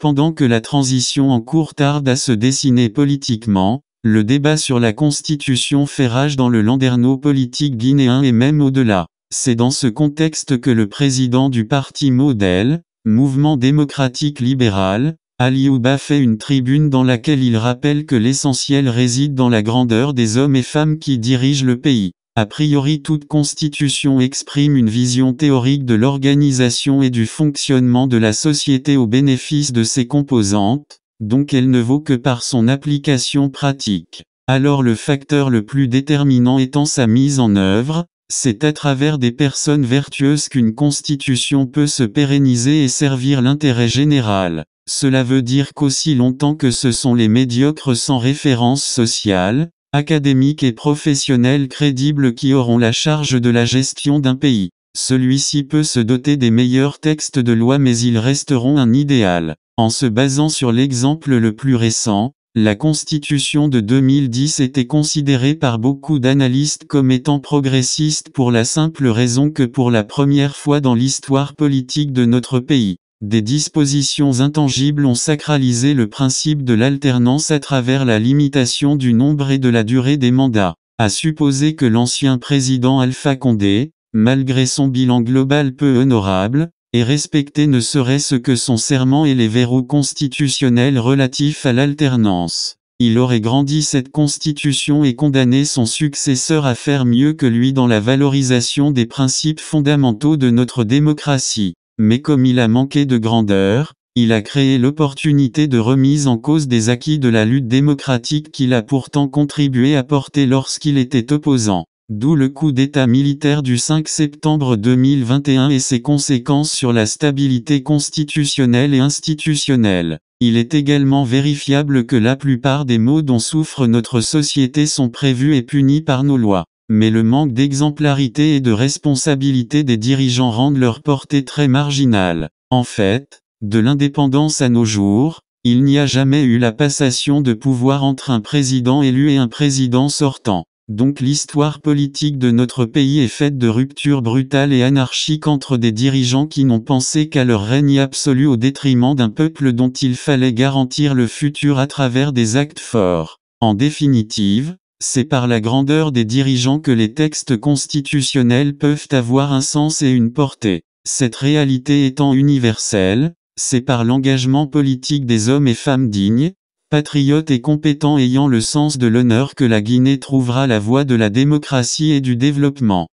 Pendant que la transition en cours tarde à se dessiner politiquement, le débat sur la constitution fait rage dans le landerneau politique guinéen et même au-delà. C'est dans ce contexte que le président du parti Modèle, Mouvement démocratique libéral, Aliouba fait une tribune dans laquelle il rappelle que l'essentiel réside dans la grandeur des hommes et femmes qui dirigent le pays. A priori toute constitution exprime une vision théorique de l'organisation et du fonctionnement de la société au bénéfice de ses composantes, donc elle ne vaut que par son application pratique. Alors le facteur le plus déterminant étant sa mise en œuvre, c'est à travers des personnes vertueuses qu'une constitution peut se pérenniser et servir l'intérêt général. Cela veut dire qu'aussi longtemps que ce sont les médiocres sans référence sociale, académiques et professionnels crédibles qui auront la charge de la gestion d'un pays. Celui-ci peut se doter des meilleurs textes de loi mais ils resteront un idéal. En se basant sur l'exemple le plus récent, la Constitution de 2010 était considérée par beaucoup d'analystes comme étant progressiste pour la simple raison que pour la première fois dans l'histoire politique de notre pays, des dispositions intangibles ont sacralisé le principe de l'alternance à travers la limitation du nombre et de la durée des mandats. À supposer que l'ancien président Alpha Condé, malgré son bilan global peu honorable, et respecté ne serait-ce que son serment et les verrous constitutionnels relatifs à l'alternance. Il aurait grandi cette constitution et condamné son successeur à faire mieux que lui dans la valorisation des principes fondamentaux de notre démocratie. Mais comme il a manqué de grandeur, il a créé l'opportunité de remise en cause des acquis de la lutte démocratique qu'il a pourtant contribué à porter lorsqu'il était opposant. D'où le coup d'État militaire du 5 septembre 2021 et ses conséquences sur la stabilité constitutionnelle et institutionnelle. Il est également vérifiable que la plupart des maux dont souffre notre société sont prévus et punis par nos lois mais le manque d'exemplarité et de responsabilité des dirigeants rendent leur portée très marginale. En fait, de l'indépendance à nos jours, il n'y a jamais eu la passation de pouvoir entre un président élu et un président sortant. Donc l'histoire politique de notre pays est faite de ruptures brutales et anarchiques entre des dirigeants qui n'ont pensé qu'à leur règne absolu au détriment d'un peuple dont il fallait garantir le futur à travers des actes forts. En définitive, c'est par la grandeur des dirigeants que les textes constitutionnels peuvent avoir un sens et une portée. Cette réalité étant universelle, c'est par l'engagement politique des hommes et femmes dignes, patriotes et compétents ayant le sens de l'honneur que la Guinée trouvera la voie de la démocratie et du développement.